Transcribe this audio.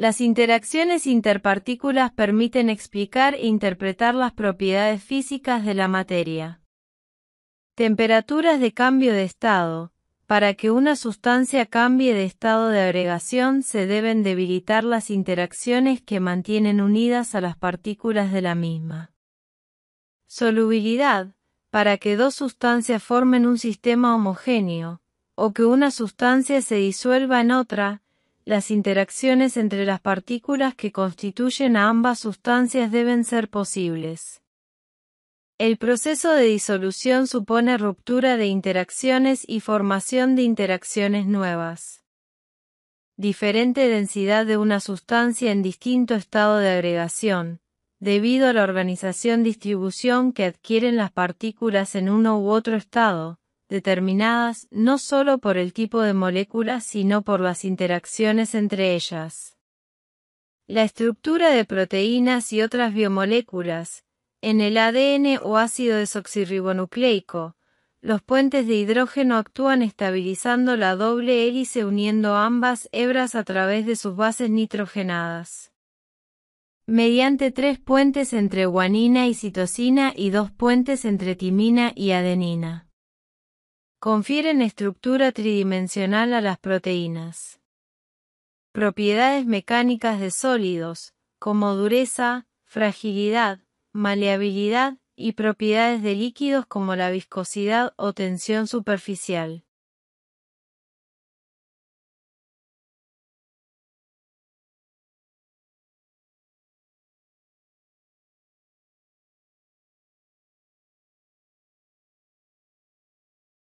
Las interacciones interpartículas permiten explicar e interpretar las propiedades físicas de la materia. Temperaturas de cambio de estado. Para que una sustancia cambie de estado de agregación se deben debilitar las interacciones que mantienen unidas a las partículas de la misma. Solubilidad. Para que dos sustancias formen un sistema homogéneo, o que una sustancia se disuelva en otra, las interacciones entre las partículas que constituyen a ambas sustancias deben ser posibles. El proceso de disolución supone ruptura de interacciones y formación de interacciones nuevas. Diferente densidad de una sustancia en distinto estado de agregación, debido a la organización distribución que adquieren las partículas en uno u otro estado, determinadas no solo por el tipo de moléculas sino por las interacciones entre ellas. La estructura de proteínas y otras biomoléculas, en el ADN o ácido desoxirribonucleico, los puentes de hidrógeno actúan estabilizando la doble hélice uniendo ambas hebras a través de sus bases nitrogenadas. Mediante tres puentes entre guanina y citosina y dos puentes entre timina y adenina. Confieren estructura tridimensional a las proteínas. Propiedades mecánicas de sólidos, como dureza, fragilidad, maleabilidad y propiedades de líquidos como la viscosidad o tensión superficial.